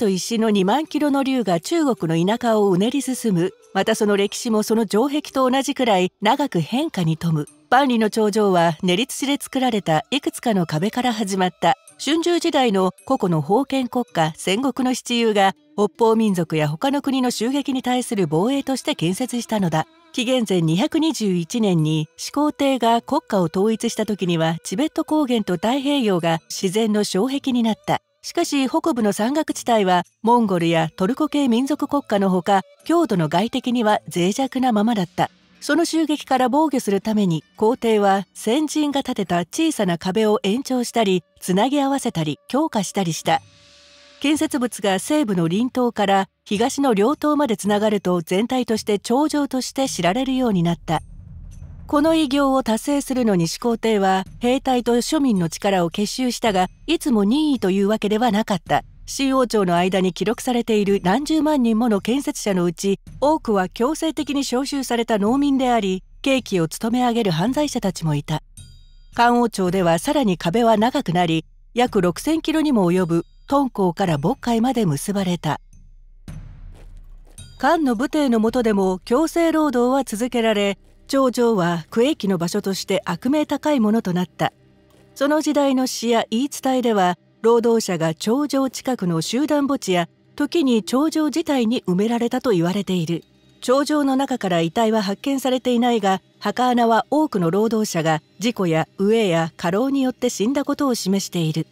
と石の2万キロの竜が中国の田舎をうねり進むまたその歴史もその城壁と同じくらい長く変化に富む万里の長城は練り土で作られたいくつかの壁から始まった春秋時代の個々の封建国家戦国の七雄が北方民族や他の国の襲撃に対する防衛として建設したのだ紀元前221年に始皇帝が国家を統一した時にはチベット高原と太平洋が自然の障壁になったしかし北部の山岳地帯はモンゴルやトルコ系民族国家のほか強度の外敵には脆弱なままだったその襲撃から防御するために皇帝は先人が建てた小さな壁を延長したりつなぎ合わせたり強化したりした建設物が西部の林島から東の両島までつながると全体として頂上として知られるようになったこの偉業を達成するのに始皇帝は兵隊と庶民の力を結集したがいつも任意というわけではなかった新王朝の間に記録されている何十万人もの建設者のうち多くは強制的に招集された農民であり刑期を務め上げる犯罪者たちもいた漢王朝ではさらに壁は長くなり約6,000キロにも及ぶ敦煌から渤海まで結ばれた漢の武帝の下でも強制労働は続けられ長城は区域の場所として悪名高いものとなったその時代の詩や言い伝えでは労働者が頂上近くの集団墓地や時に頂上自体に埋められたと言われている頂上の中から遺体は発見されていないが墓穴は多くの労働者が事故や飢えや過労によって死んだことを示している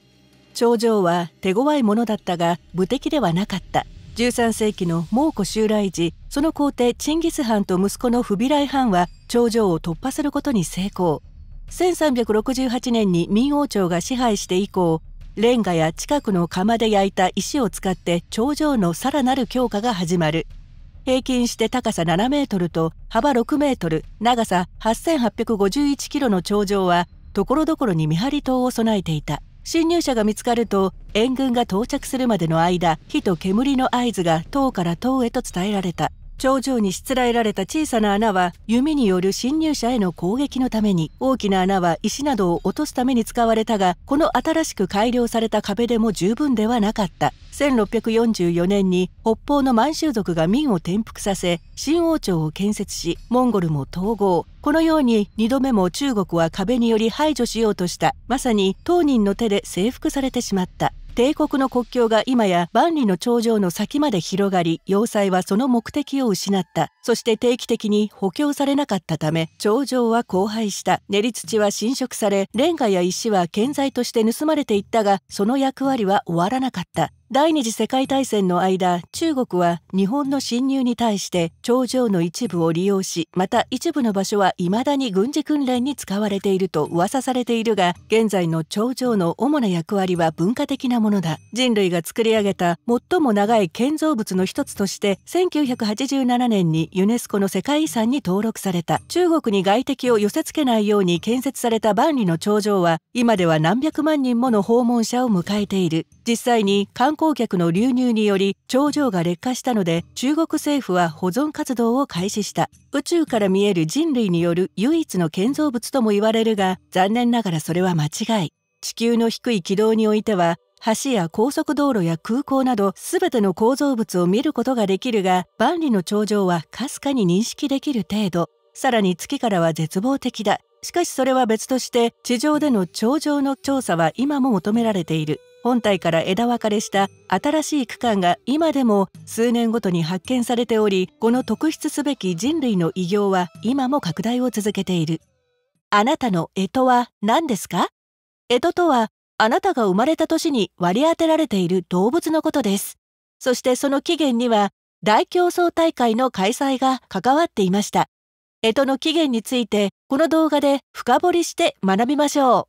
頂上は手強いものだったが無敵ではなかった13世紀の蒙古襲来時その皇帝チンギス・ハンと息子のフビライ・ハンは頂上を突破することに成功1368年に明王朝が支配して以降レンガや近くの窯で焼いた石を使って頂上のさらなる強化が始まる平均して高さ7メートルと幅6メートル長さ8851キロの頂上はところどころに見張り塔を備えていた侵入者が見つかると援軍が到着するまでの間火と煙の合図が塔から塔へと伝えられた頂上にしつらえられた小さな穴は弓による侵入者への攻撃のために大きな穴は石などを落とすために使われたがこの新しく改良された壁でも十分ではなかった1644年に北方の満州族が民を転覆させ新王朝を建設しモンゴルも統合このように2度目も中国は壁により排除しようとしたまさに当人の手で征服されてしまった帝国の国境が今や万里の長城の先まで広がり要塞はその目的を失ったそして定期的に補強されなかったため長城は荒廃した練り土は侵食されレンガや石は建材として盗まれていったがその役割は終わらなかった第二次世界大戦の間中国は日本の侵入に対して頂上の一部を利用しまた一部の場所は未だに軍事訓練に使われていると噂されているが現在の頂上の主な役割は文化的なものだ人類が作り上げた最も長い建造物の一つとして1987年にユネスコの世界遺産に登録された中国に外敵を寄せ付けないように建設された万里の頂上は今では何百万人もの訪問者を迎えている実際に観光客の流入により頂上が劣化したので中国政府は保存活動を開始した宇宙から見える人類による唯一の建造物とも言われるが残念ながらそれは間違い地球の低い軌道においては橋や高速道路や空港など全ての構造物を見ることができるが万里の頂上はかすかに認識できる程度さらに月からは絶望的だしかしそれは別として地上での頂上の調査は今も求められている本体から枝分かれした新しい区間が今でも数年ごとに発見されておりこの特筆すべき人類の偉業は今も拡大を続けているあなたの干支は何ですか干支とはあなたが生まれた年に割り当てられている動物のことですそしてその起源には大競争大会の開催が関わっていました干支の起源についてこの動画で深掘りして学びましょう